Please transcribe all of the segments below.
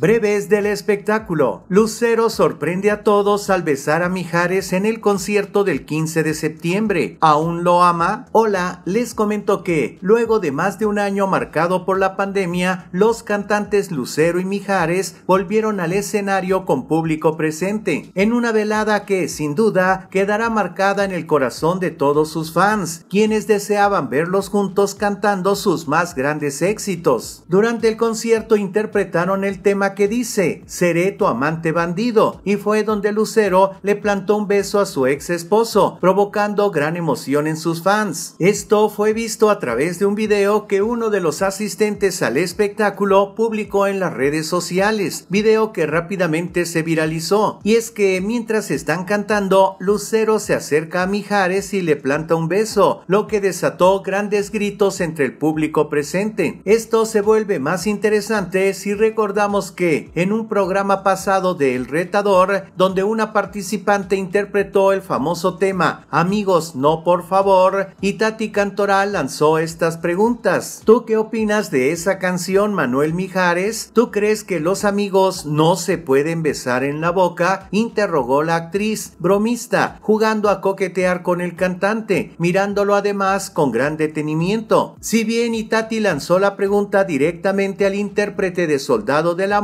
Breves del espectáculo. Lucero sorprende a todos al besar a Mijares en el concierto del 15 de septiembre. ¿Aún lo ama? Hola, les comento que, luego de más de un año marcado por la pandemia, los cantantes Lucero y Mijares volvieron al escenario con público presente, en una velada que, sin duda, quedará marcada en el corazón de todos sus fans, quienes deseaban verlos juntos cantando sus más grandes éxitos. Durante el concierto interpretaron el tema que dice, seré tu amante bandido, y fue donde Lucero le plantó un beso a su ex esposo, provocando gran emoción en sus fans. Esto fue visto a través de un video que uno de los asistentes al espectáculo publicó en las redes sociales, video que rápidamente se viralizó, y es que mientras están cantando, Lucero se acerca a Mijares y le planta un beso, lo que desató grandes gritos entre el público presente. Esto se vuelve más interesante si recordamos que en un programa pasado de El Retador, donde una participante interpretó el famoso tema Amigos, no por favor, Itati Cantoral lanzó estas preguntas. ¿Tú qué opinas de esa canción, Manuel Mijares? ¿Tú crees que los amigos no se pueden besar en la boca? Interrogó la actriz, bromista, jugando a coquetear con el cantante, mirándolo además con gran detenimiento. Si bien Itati lanzó la pregunta directamente al intérprete de Soldado de la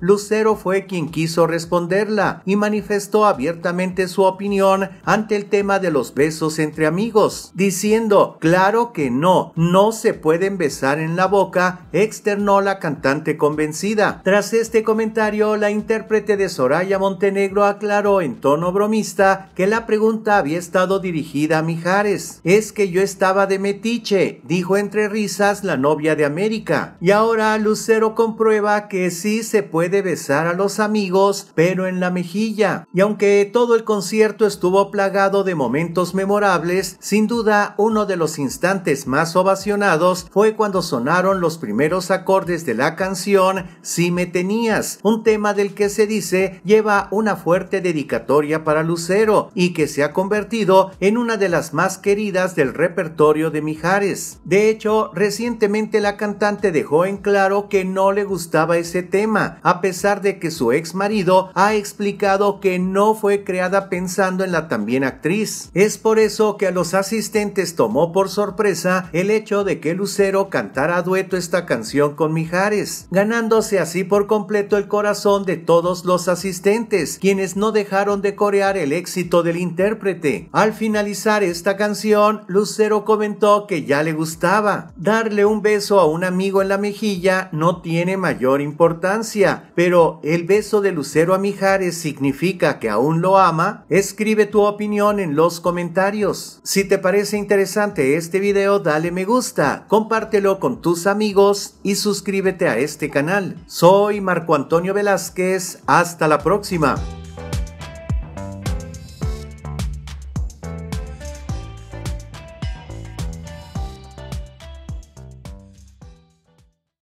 Lucero fue quien quiso responderla y manifestó abiertamente su opinión ante el tema de los besos entre amigos, diciendo, claro que no, no se pueden besar en la boca, externó la cantante convencida. Tras este comentario, la intérprete de Soraya Montenegro aclaró en tono bromista que la pregunta había estado dirigida a Mijares. Es que yo estaba de metiche, dijo entre risas la novia de América. Y ahora Lucero comprueba que sí se puede besar a los amigos, pero en la mejilla. Y aunque todo el concierto estuvo plagado de momentos memorables, sin duda uno de los instantes más ovacionados fue cuando sonaron los primeros acordes de la canción Si me tenías, un tema del que se dice lleva una fuerte dedicatoria para Lucero y que se ha convertido en una de las más queridas del repertorio de Mijares. De hecho, recientemente la cantante dejó en claro que no le gustaba ese tema a pesar de que su ex marido ha explicado que no fue creada pensando en la también actriz. Es por eso que a los asistentes tomó por sorpresa el hecho de que Lucero cantara a dueto esta canción con Mijares, ganándose así por completo el corazón de todos los asistentes, quienes no dejaron de corear el éxito del intérprete. Al finalizar esta canción, Lucero comentó que ya le gustaba. Darle un beso a un amigo en la mejilla no tiene mayor importancia pero el beso de Lucero a Mijares significa que aún lo ama, escribe tu opinión en los comentarios. Si te parece interesante este video, dale me gusta, compártelo con tus amigos y suscríbete a este canal. Soy Marco Antonio Velázquez, hasta la próxima.